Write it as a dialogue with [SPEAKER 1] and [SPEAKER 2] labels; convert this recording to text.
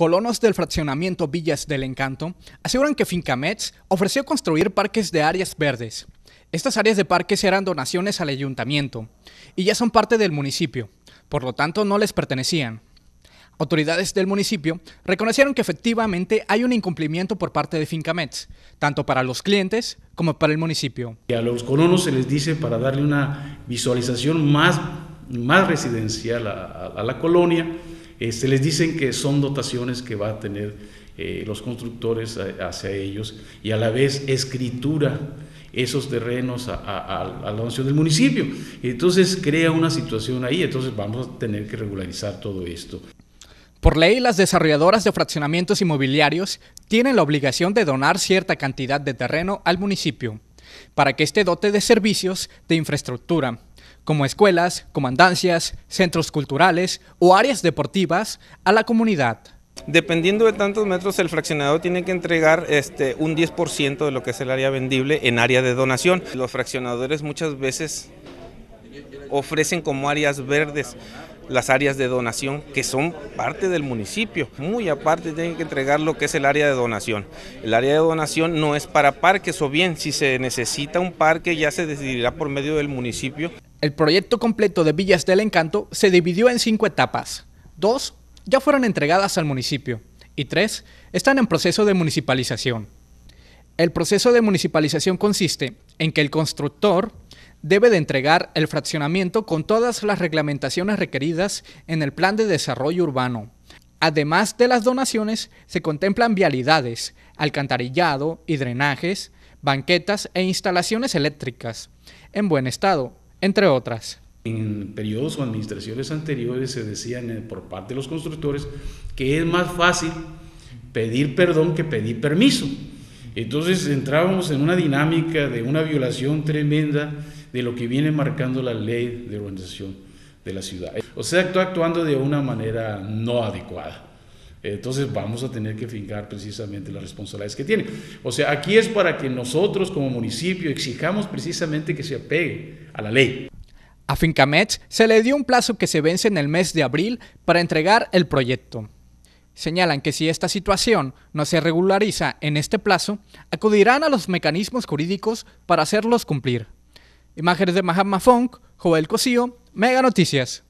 [SPEAKER 1] Colonos del fraccionamiento Villas del Encanto aseguran que Fincamets ofreció construir parques de áreas verdes. Estas áreas de parques eran donaciones al ayuntamiento y ya son parte del municipio, por lo tanto no les pertenecían. Autoridades del municipio reconocieron que efectivamente hay un incumplimiento por parte de Fincamets, tanto para los clientes como para el municipio.
[SPEAKER 2] a los colonos se les dice para darle una visualización más, más residencial a la colonia, se este, les dicen que son dotaciones que va a tener eh, los constructores eh, hacia ellos y a la vez escritura esos terrenos a, la al del municipio. Entonces
[SPEAKER 1] crea una situación ahí, entonces vamos a tener que regularizar todo esto. Por ley, las desarrolladoras de fraccionamientos inmobiliarios tienen la obligación de donar cierta cantidad de terreno al municipio para que este dote de servicios de infraestructura, como escuelas, comandancias, centros culturales o áreas deportivas, a la comunidad.
[SPEAKER 3] Dependiendo de tantos metros, el fraccionador tiene que entregar este, un 10% de lo que es el área vendible en área de donación. Los fraccionadores muchas veces ofrecen como áreas verdes las áreas de donación que son parte del municipio. Muy aparte tienen que entregar lo que es el área de donación. El área de donación no es para parques o bien si se necesita un parque ya se decidirá por medio del municipio. El
[SPEAKER 1] proyecto completo de Villas del Encanto se dividió en cinco etapas. Dos ya fueron entregadas al municipio y tres están en proceso de municipalización. El proceso de municipalización consiste en que el constructor debe de entregar el fraccionamiento con todas las reglamentaciones requeridas en el plan de desarrollo urbano. Además de las donaciones, se contemplan vialidades, alcantarillado y drenajes, banquetas e instalaciones eléctricas en buen estado, entre otras.
[SPEAKER 2] En periodos o administraciones anteriores se decían eh, por parte de los constructores que es más fácil pedir perdón que pedir permiso. Entonces entrábamos en una dinámica de una violación tremenda de lo que viene marcando la ley de urbanización de la ciudad. O sea, está actuando de una manera no adecuada. Entonces vamos a tener que fincar precisamente las responsabilidades que tiene. O sea, aquí es para
[SPEAKER 1] que nosotros como municipio exijamos precisamente que se apegue a la ley. A Fincamex se le dio un plazo que se vence en el mes de abril para entregar el proyecto. Señalan que si esta situación no se regulariza en este plazo, acudirán a los mecanismos jurídicos para hacerlos cumplir. Imágenes de Mahatma Funk, Joel Cosío, Mega Noticias.